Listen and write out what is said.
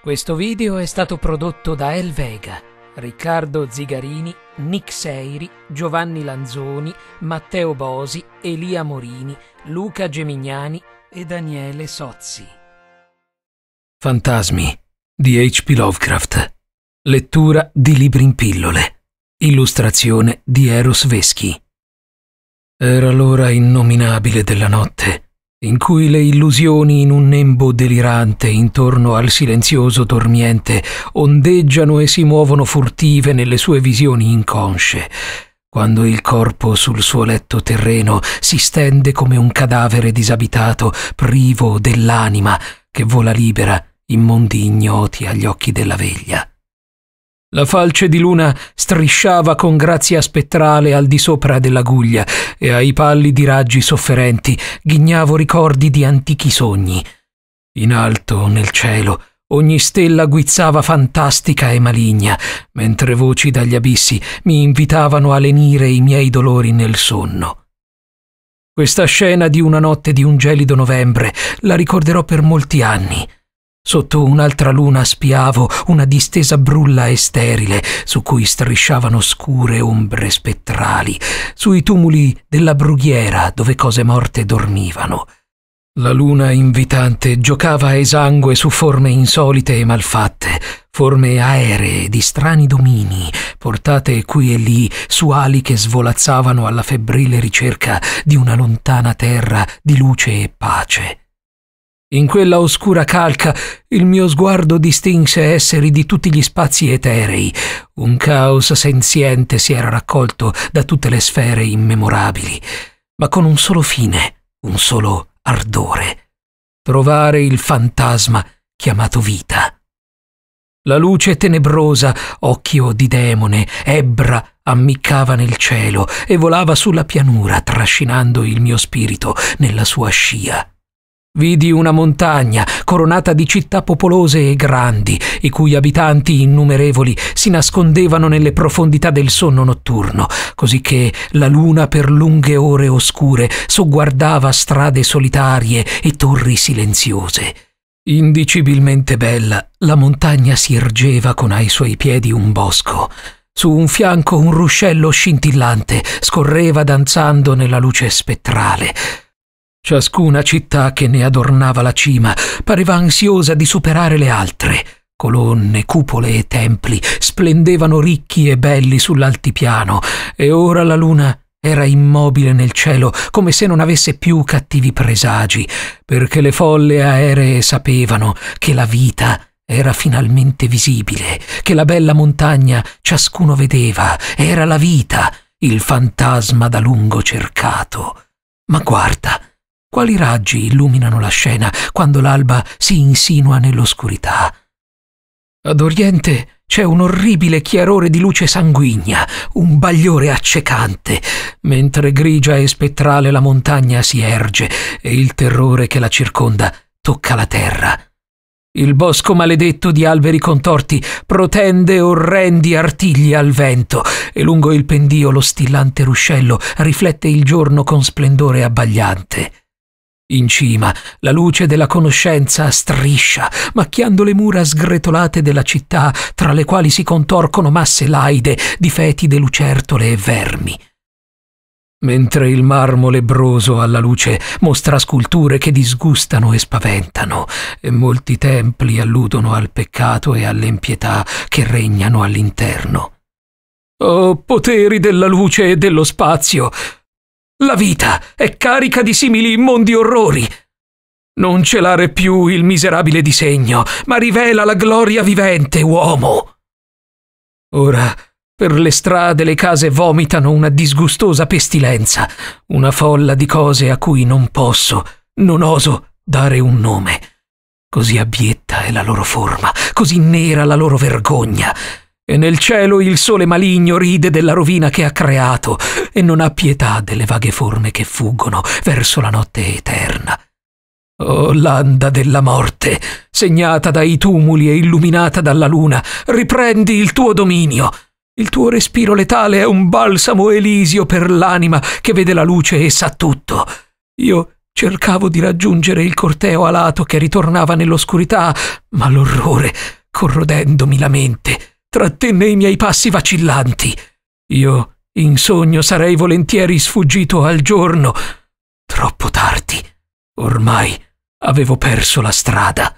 Questo video è stato prodotto da El Vega, Riccardo Zigarini, Nick Seiri, Giovanni Lanzoni, Matteo Bosi, Elia Morini, Luca Gemignani e Daniele Sozzi. Fantasmi di H.P. Lovecraft. Lettura di libri in pillole. Illustrazione di Eros Veschi. Era l'ora innominabile della notte in cui le illusioni in un nembo delirante intorno al silenzioso dormiente ondeggiano e si muovono furtive nelle sue visioni inconsce, quando il corpo sul suo letto terreno si stende come un cadavere disabitato, privo dell'anima, che vola libera in mondi ignoti agli occhi della veglia. La falce di luna strisciava con grazia spettrale al di sopra dell'aguglia e ai pallidi raggi sofferenti ghignavo ricordi di antichi sogni. In alto, nel cielo, ogni stella guizzava fantastica e maligna, mentre voci dagli abissi mi invitavano a lenire i miei dolori nel sonno. Questa scena di una notte di un gelido novembre la ricorderò per molti anni. Sotto un'altra luna spiavo una distesa brulla e sterile, su cui strisciavano scure ombre spettrali, sui tumuli della brughiera dove cose morte dormivano. La luna invitante giocava esangue su forme insolite e malfatte, forme aeree di strani domini, portate qui e lì su ali che svolazzavano alla febbrile ricerca di una lontana terra di luce e pace. In quella oscura calca il mio sguardo distinse esseri di tutti gli spazi eterei. Un caos senziente si era raccolto da tutte le sfere immemorabili, ma con un solo fine, un solo ardore. Trovare il fantasma chiamato vita. La luce tenebrosa, occhio di demone, ebbra, ammiccava nel cielo e volava sulla pianura, trascinando il mio spirito nella sua scia. Vidi una montagna coronata di città popolose e grandi, i cui abitanti innumerevoli si nascondevano nelle profondità del sonno notturno, così che la luna per lunghe ore oscure sogguardava strade solitarie e torri silenziose. Indicibilmente bella, la montagna si ergeva con ai suoi piedi un bosco. Su un fianco un ruscello scintillante scorreva danzando nella luce spettrale. Ciascuna città che ne adornava la cima pareva ansiosa di superare le altre. Colonne, cupole e templi splendevano ricchi e belli sull'altipiano, e ora la luna era immobile nel cielo, come se non avesse più cattivi presagi, perché le folle aeree sapevano che la vita era finalmente visibile, che la bella montagna ciascuno vedeva, era la vita, il fantasma da lungo cercato. Ma guarda, quali raggi illuminano la scena quando l'alba si insinua nell'oscurità? Ad oriente c'è un orribile chiarore di luce sanguigna, un bagliore accecante, mentre grigia e spettrale la montagna si erge e il terrore che la circonda tocca la terra. Il bosco maledetto di alberi contorti protende orrendi artigli al vento e lungo il pendio lo stillante ruscello riflette il giorno con splendore abbagliante. In cima, la luce della conoscenza striscia, macchiando le mura sgretolate della città, tra le quali si contorcono masse laide di fetide, lucertole e vermi. Mentre il marmo lebroso alla luce mostra sculture che disgustano e spaventano, e molti templi alludono al peccato e all'impietà che regnano all'interno. Oh, poteri della luce e dello spazio! La vita è carica di simili immondi orrori. Non celare più il miserabile disegno, ma rivela la gloria vivente, uomo. Ora, per le strade le case vomitano una disgustosa pestilenza, una folla di cose a cui non posso, non oso dare un nome. Così abietta è la loro forma, così nera la loro vergogna, e nel cielo il sole maligno ride della rovina che ha creato e non ha pietà delle vaghe forme che fuggono verso la notte eterna. Oh, landa della morte, segnata dai tumuli e illuminata dalla luna, riprendi il tuo dominio. Il tuo respiro letale è un balsamo elisio per l'anima che vede la luce e sa tutto. Io cercavo di raggiungere il corteo alato che ritornava nell'oscurità, ma l'orrore, corrodendomi la mente, trattenne i miei passi vacillanti. Io, in sogno, sarei volentieri sfuggito al giorno. Troppo tardi. Ormai avevo perso la strada.